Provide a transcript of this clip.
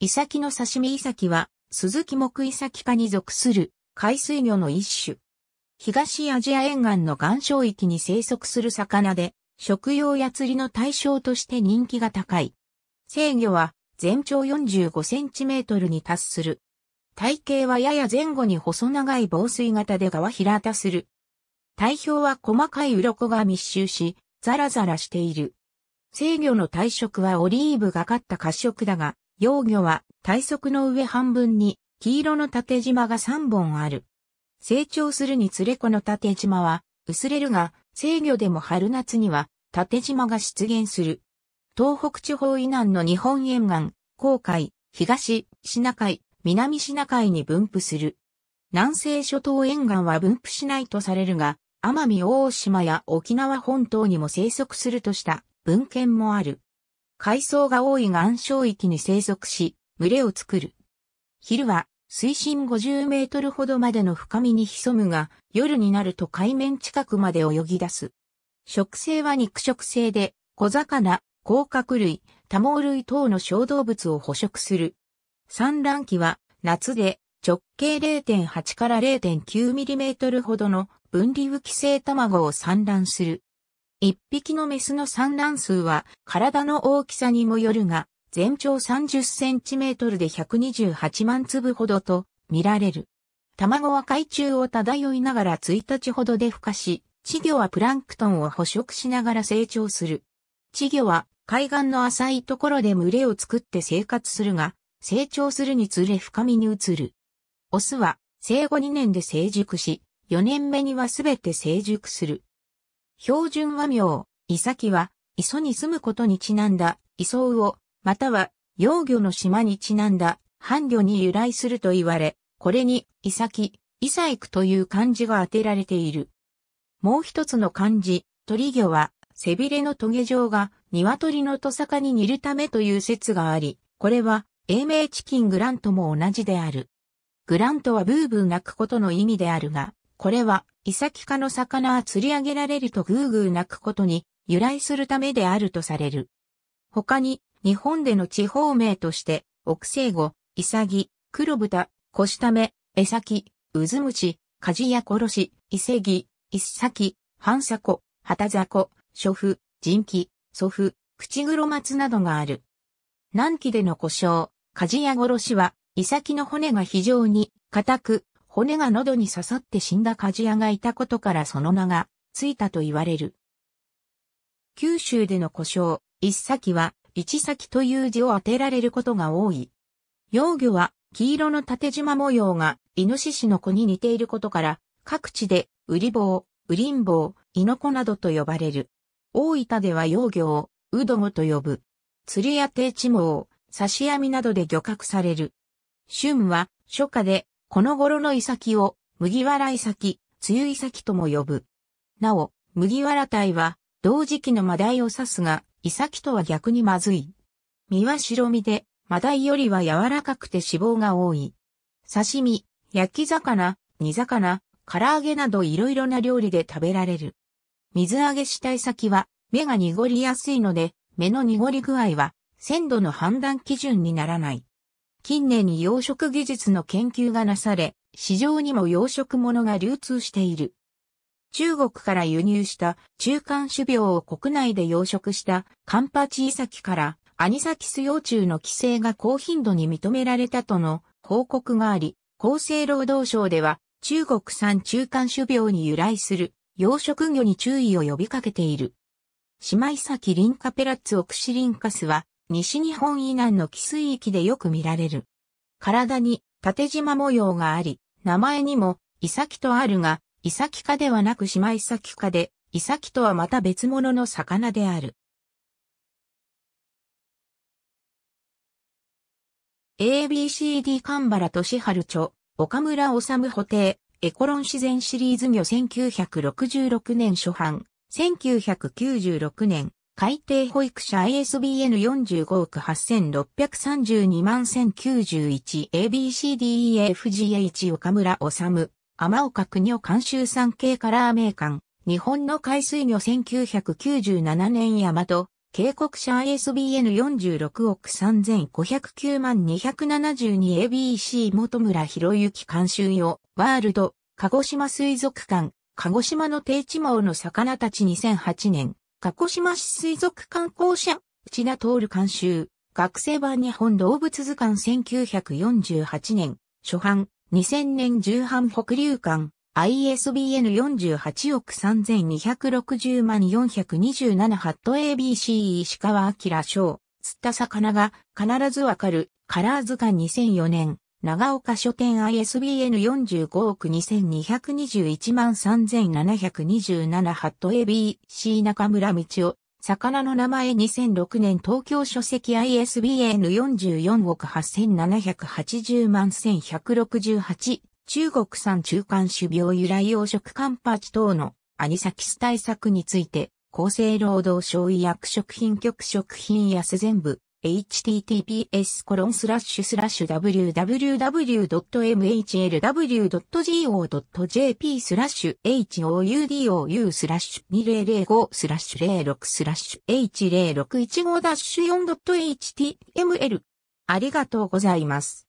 イサキの刺身イサキは、鈴木木イサキ科に属する海水魚の一種。東アジア沿岸の岩礁域に生息する魚で、食用や釣りの対象として人気が高い。成魚は全長45センチメートルに達する。体型はやや前後に細長い防水型で側平たする。体表は細かい鱗が密集し、ザラザラしている。成魚の体色はオリーブがかった褐色だが、幼魚は体側の上半分に黄色の縦縞が3本ある。成長するにつれこの縦縞は薄れるが、制御でも春夏には縦縞が出現する。東北地方以南の日本沿岸、航海、東、シナ海、南シナ海に分布する。南西諸島沿岸は分布しないとされるが、奄美大島や沖縄本島にも生息するとした文献もある。海藻が多い岩礁域に生息し、群れを作る。昼は水深50メートルほどまでの深みに潜むが、夜になると海面近くまで泳ぎ出す。食性は肉食性で、小魚、甲殻類、多毛類等の小動物を捕食する。産卵期は夏で直径0.8から0.9ミリメートルほどの分離浮き性卵を産卵する。一匹のメスの産卵数は体の大きさにもよるが、全長30センチメートルで128万粒ほどと見られる。卵は海中を漂いながら1日ほどで孵化し、稚魚はプランクトンを捕食しながら成長する。稚魚は海岸の浅いところで群れを作って生活するが、成長するにつれ深みに移る。オスは生後2年で成熟し、4年目にはすべて成熟する。標準和名、イサキは、磯に住むことにちなんだ、磯魚、または、幼魚の島にちなんだ、ギ魚に由来すると言われ、これに、イサキ、イサイクという漢字が当てられている。もう一つの漢字、鳥魚は、背びれのトゲ状が、鶏のトサカに似るためという説があり、これは、英名チキングラントも同じである。グラントはブーブー鳴くことの意味であるが、これは、イサキ科の魚は釣り上げられるとグーグー鳴くことに由来するためであるとされる。他に、日本での地方名として、奥生後、イサギ、黒豚、コシタメ、エサキ、ウズムシ、カジヤコロシ、イセギ、イッサキ、ハンサコ、ハタザコ、ショフ、ジンキ、ソフ、クチグロマツなどがある。南紀での故障、カジヤゴロシは、イサキの骨が非常に硬く、骨が喉に刺さって死んだ鍛冶屋がいたことからその名がついたと言われる。九州での故障、一先は、一先という字を当てられることが多い。幼魚は、黄色の縦縞模様が、イノシシの子に似ていることから、各地で、ウリ棒、ウリン棒、イノコなどと呼ばれる。大分では幼魚を、ウドゴと呼ぶ。釣りや定地網、刺し網などで漁獲される。春は、初夏で、この頃のキを、麦わら岬、梅雨キとも呼ぶ。なお、麦わら鯛は、同時期のマダイを指すが、キとは逆にまずい。身は白身で、マダイよりは柔らかくて脂肪が多い。刺身、焼き魚、煮魚、唐揚げなどいろいろな料理で食べられる。水揚げしたい先は、目が濁りやすいので、目の濁り具合は、鮮度の判断基準にならない。近年に養殖技術の研究がなされ、市場にも養殖物が流通している。中国から輸入した中間種苗を国内で養殖したカンパチイサキからアニサキス幼虫の規制が高頻度に認められたとの報告があり、厚生労働省では中国産中間種苗に由来する養殖魚に注意を呼びかけている。島イサキリンカペラッツオクシリンカスは西日本以南の寄水域でよく見られる。体に縦縞模様があり、名前にも、イサキとあるが、イサキ科ではなくシマイサキ科で、イサキとはまた別物の魚である。ABCD カンバラシハルチョ、岡村治補定、エコロン自然シリーズ魚1966年初版、1996年、海底保育者 ISBN45 億8632万 1091ABCDEFGH 岡村治、天岡国を監修産経カラー名館、日本の海水魚1997年大和、警告者 ISBN46 億3509万 272ABC 本村博之監修用、ワールド、鹿児島水族館、鹿児島の定地網の魚たち2008年。鹿児島市水族館校舎、内田徹監修、学生版日本動物図鑑1948年、初版、2000年重版北流館、ISBN 48億3260万427ハット ABC 石川明賞、釣った魚が必ずわかる、カラーズが2004年、長岡書店 ISBN 45億2221万3727ハット ABC 中村道夫魚の名前2006年東京書籍 ISBN44 億8780万1168中国産中間種病由来養殖カンパチ等のアニサキス対策について厚生労働省医薬食品局食品安全部 https コロンスラッシュスラッシュ www.mhlw.go.jp スラッシュ houdo スラッシュ2005スラッシュ06スラッシュ h0615-4.html ありがとうございます。